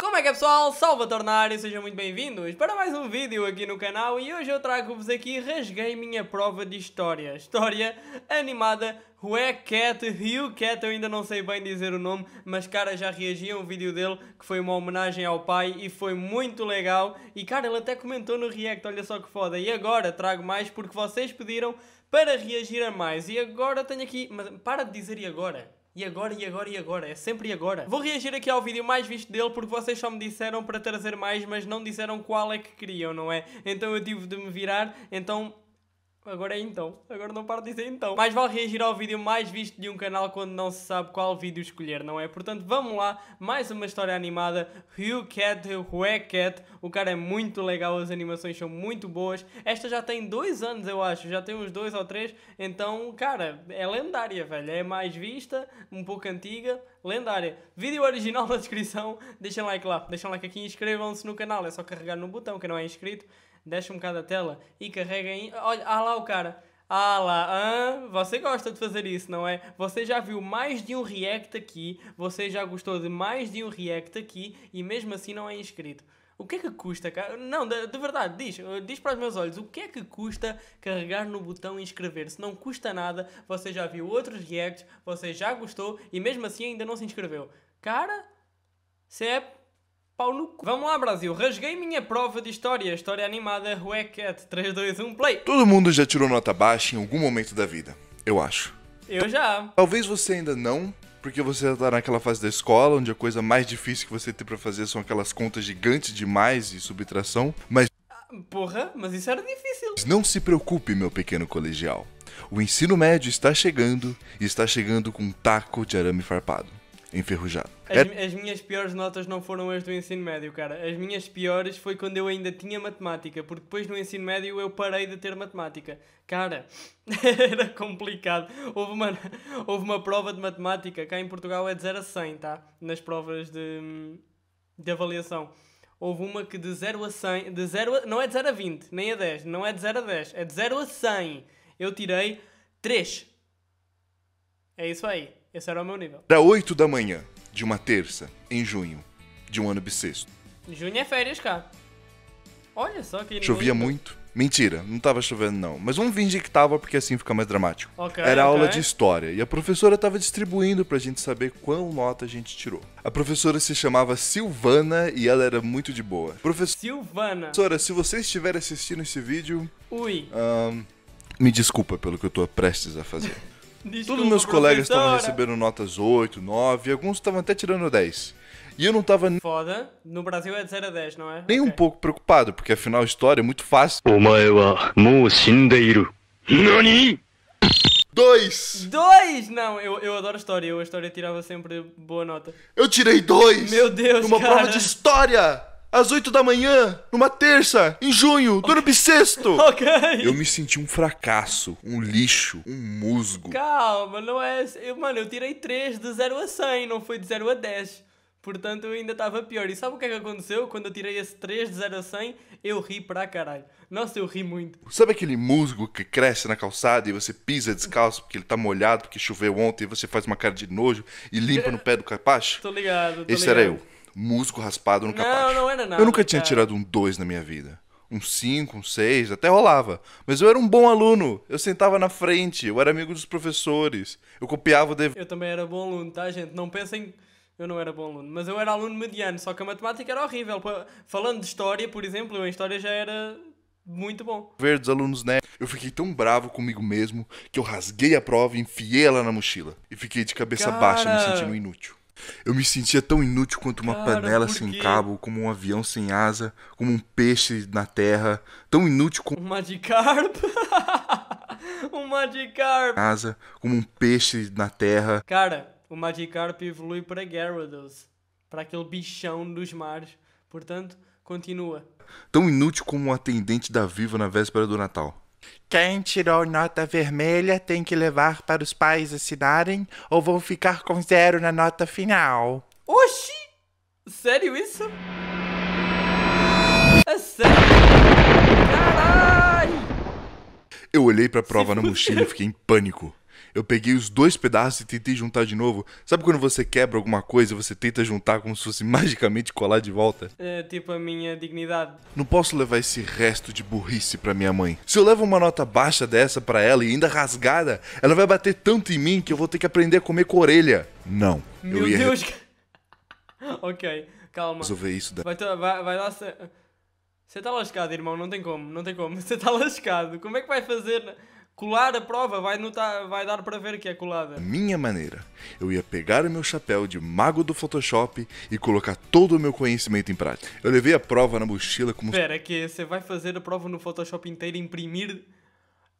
Como é que é pessoal? a tornar e sejam muito bem-vindos para mais um vídeo aqui no canal e hoje eu trago-vos aqui Rasguei Minha Prova de História. História animada Hue Cat, Hugh Cat, eu ainda não sei bem dizer o nome, mas cara, já reagi a um vídeo dele que foi uma homenagem ao pai e foi muito legal. E cara, ele até comentou no react, olha só que foda. E agora trago mais porque vocês pediram para reagir a mais. E agora tenho aqui. Mas para de dizer e agora? E agora, e agora, e agora. É sempre e agora. Vou reagir aqui ao vídeo mais visto dele porque vocês só me disseram para trazer mais, mas não disseram qual é que queriam, não é? Então eu tive de me virar. Então Agora é então, agora não para de dizer então. mas vale reagir ao vídeo mais visto de um canal quando não se sabe qual vídeo escolher, não é? Portanto, vamos lá, mais uma história animada, Ryu Cat, Hue é Cat, o cara é muito legal, as animações são muito boas. Esta já tem dois anos, eu acho, já tem uns dois ou três, então, cara, é lendária, velho. É mais vista, um pouco antiga, lendária. Vídeo original na descrição, deixem like lá, deixem like aqui e inscrevam-se no canal, é só carregar no botão, que não é inscrito desce um bocado a tela e carrega em. Olha, ah lá o cara. Ah lá, ah, você gosta de fazer isso, não é? Você já viu mais de um react aqui, você já gostou de mais de um react aqui e mesmo assim não é inscrito. O que é que custa, cara? Não, de, de, verdade, diz, eh, diz para os meus olhos, o que é que custa carregar no botão inscrever-se? Não custa nada, você já viu outros reacts, você já gostou e mesmo assim ainda não se inscreveu. Cara, se é pau no cu. Vamos lá, Brasil. Rasguei minha prova de história. História animada, Huecat 3, 2, 1, play. Todo mundo já tirou nota baixa em algum momento da vida, eu acho. Eu já. Talvez você ainda não, porque você está naquela fase da escola, onde a coisa mais difícil que você tem para fazer são aquelas contas gigantes demais e subtração, mas... Ah, porra, mas isso era difícil. Não se preocupe, meu pequeno colegial. O ensino médio está chegando, e está chegando com um taco de arame farpado, enferrujado. As, é... as, minhas piores notas não foram as do ensino médio, cara. As minhas piores foi quando eu ainda tinha matemática, porque depois no ensino médio eu parei de ter matemática. Cara, era complicado. Houve uma, houve uma prova de matemática, cá em Portugal é de 0 a 100, tá? Nas provas de, de avaliação. Houve uma que de 0 a 100, de 0 a, não é de 0 a 20, nem a 10, não é de 0 a 10, é de 0 a 100. Eu tirei 3. É isso aí. Esse era o meu nível. Era 8 da manhã de uma terça, em junho, de um ano bissexto. Junho é férias, cara. Olha só que. Chovia lindo. muito. Mentira, não tava chovendo não. Mas vamos fingir que tava porque assim fica mais dramático. Okay, Era okay. aula de história e a professora tava distribuindo pra gente saber qual nota a gente tirou. A professora se chamava Silvana e ela era muito de boa. Professor... Silvana. Professora, se você estiver assistindo esse vídeo. Ui. Um, me desculpa pelo que eu tô prestes a fazer. Desculpa, Todos meus colegas estavam recebendo notas 8, 9, alguns estavam até tirando 10. E eu não tava. Foda. No Brasil é de 0 a 10, não é? Nem okay. um pouco preocupado, porque afinal a história é muito fácil. Omae wa mou NANI? Dois! Dois! Não, eu, eu adoro história. Eu a história tirava sempre boa nota. Eu tirei dois! Meu Deus, Uma prova de história! às 8 da manhã, numa terça, em junho, okay. do ano bissexto. Ok. Eu me senti um fracasso, um lixo, um musgo. Calma, não é. Eu, mano, eu tirei 3 de 0 a 100, não foi de 0 a 10. Portanto, eu ainda estava pior. E sabe o que é que aconteceu? Quando eu tirei esse 3 de 0 a 100, eu ri pra caralho. Nossa, eu ri muito. Sabe aquele musgo que cresce na calçada e você pisa descalço porque ele tá molhado, porque choveu ontem, e você faz uma cara de nojo e limpa no pé do capacho? tô ligado, tô Esse ligado. era eu músico raspado no capacho. Não, não era nada. Eu nunca tinha cara. tirado um 2 na minha vida. Um 5, um 6, até rolava. Mas eu era um bom aluno. Eu sentava na frente, eu era amigo dos professores. Eu copiava o dever. Eu também era bom aluno, tá, gente? Não pensem. Eu não era bom aluno, mas eu era aluno mediano, só que a matemática era horrível. Falando de história, por exemplo, eu em história já era muito bom. Ver dos alunos né? Eu fiquei tão bravo comigo mesmo que eu rasguei a prova e enfiei ela na mochila. E fiquei de cabeça Cara... baixa, me sentindo inútil. Eu me sentia tão inútil quanto uma Cara, panela sem cabo, como um avião sem asa, como um peixe na terra, tão inútil como uma de carpa. uma de carpa. Asa, como um peixe na terra. Cara, o Magikarp evolui para Gyarados, para aquele bichão dos mares. Portanto, continua. Tão inútil como um atendente da Viva na véspera do Natal. Quem tirou nota vermelha tem que levar para os pais assinarem ou vão ficar com zero na nota final. Oxi! Sério isso? É sério? Caralho! Eu olhei para a prova na mochila e fiquei em pânico. Eu peguei os dois pedaços e tentei juntar de novo. Sabe quando você quebra alguma coisa e você tenta juntar como se fosse magicamente colar de volta? É, tipo a minha dignidade. Não posso levar esse resto de burrice pra minha mãe. Se eu levo uma nota baixa dessa pra ela e ainda rasgada, ela vai bater tanto em mim que eu vou ter que aprender a comer com a orelha. Não. Meu ia... Deus. ok, calma. Resolver isso daí. Vai, vai, vai dar. Você tá lascado, irmão, não tem como, não tem como. Você tá lascado. Como é que vai fazer? Colar a prova, vai, notar, vai dar para ver que é colada. A minha maneira, eu ia pegar o meu chapéu de mago do Photoshop e colocar todo o meu conhecimento em prática. Eu levei a prova na mochila como. Espera, que você vai fazer a prova no Photoshop inteiro, imprimir.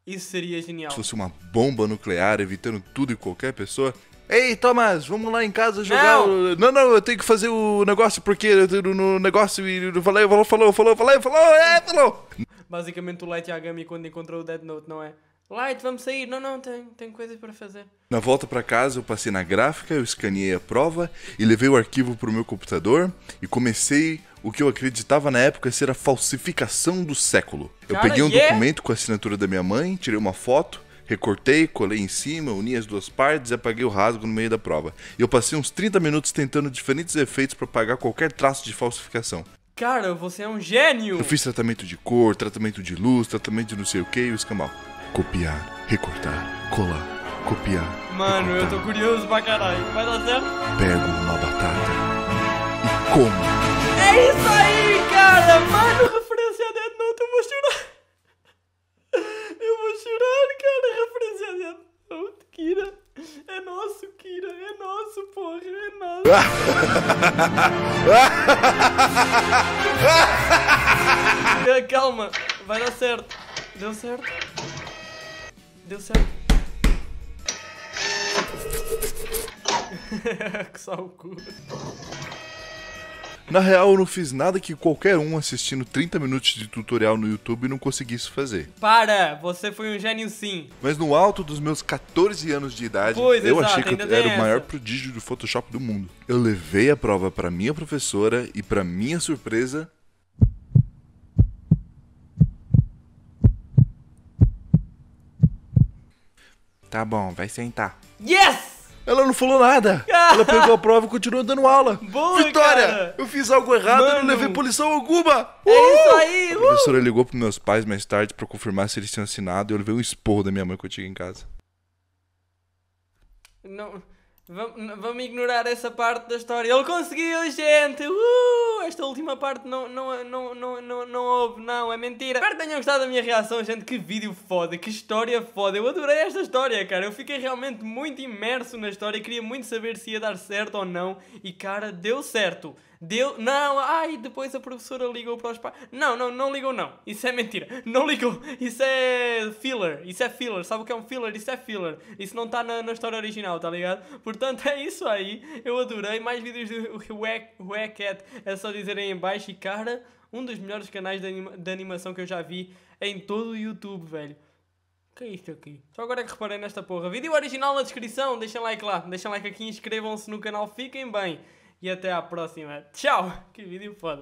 Isso seria genial. Se fosse uma bomba nuclear evitando tudo e qualquer pessoa. Ei, Thomas, vamos lá em casa jogar. Não, o... não, não, eu tenho que fazer o negócio porque no negócio e falou, falou, falou, falou, falou, falou, é, falou. Basicamente o Light Yagami quando encontrou o Dead Note, não é? Light, vamos sair. Não, não, tem tem coisas para fazer. Na volta para casa, eu passei na gráfica, eu escaneei a prova e levei o arquivo para o meu computador e comecei o que eu acreditava na época ser a falsificação do século. eu Cara, peguei um yeah. É? documento com a assinatura da minha mãe, tirei uma foto, recortei, colei em cima, uni as duas partes e apaguei o rasgo no meio da prova. E eu passei uns 30 minutos tentando diferentes efeitos para apagar qualquer traço de falsificação. Cara, você é um gênio! Eu fiz tratamento de cor, tratamento de luz, tratamento de não sei o que e o escamal copiar, recortar, colar, copiar. Mano, recortar. eu tô curioso pra caralho. Vai dar certo? Pego uma batata e como. É isso aí, cara! Mano, referência a Dead Note, eu vou chorar. Eu vou chorar, cara. Referência a Dead Note, Kira. É nosso, Kira. É nosso, porra. É nosso. Calma, vai dar certo. Deu certo. Deu certo. Só o cu. Na real, eu não fiz nada que qualquer um assistindo 30 minutos de tutorial no YouTube não conseguisse fazer. Para! Você foi um gênio sim. Mas no alto dos meus 14 anos de idade, pois, eu exato, achei que eu era essa. o maior prodígio do Photoshop do mundo. Eu levei a prova para minha professora e, para minha surpresa, Tá bom, vai sentar. Yes! Ela não falou nada. Ela pegou a prova e continuou dando aula. Boa, Vitória! Cara. Eu fiz algo errado e não levei punição alguma! Uh! É isso aí! Uh! A professora ligou pros meus pais mais tarde para confirmar se eles tinham assinado e eu levei um esporro da minha mãe eu tinha em casa. Não, vamos, vamos ignorar essa parte da história. Ele conseguiu, gente! Uh! esta última parte não, não, não, não, não, não houve, não, é mentira. Espero que tenham gostado da minha reação, gente. Que vídeo foda, que história foda. Eu adorei esta história, cara. Eu fiquei realmente muito imerso na história. Queria muito saber se ia dar certo ou não. E, cara, deu certo deu. Não, ai, depois a professora ligou para os pais. Não, não, não ligou, não. Isso é mentira. Não ligou. Isso é filler. Isso é filler. Sabe o que é um filler? Isso é filler. Isso não está na, na história original, tá ligado? Portanto, é isso aí. Eu adorei. Mais vídeos do Wackett. É só dizerem em baixo. E cara, um dos melhores canais de, anima de animação que eu já vi em todo o YouTube, velho. Que é isto aqui? Só agora é que reparei nesta porra. Vídeo original na descrição, deixem like lá, deixem like aqui, inscrevam-se no canal, fiquem bem. E até a próxima. Tchau! Que vídeo foda!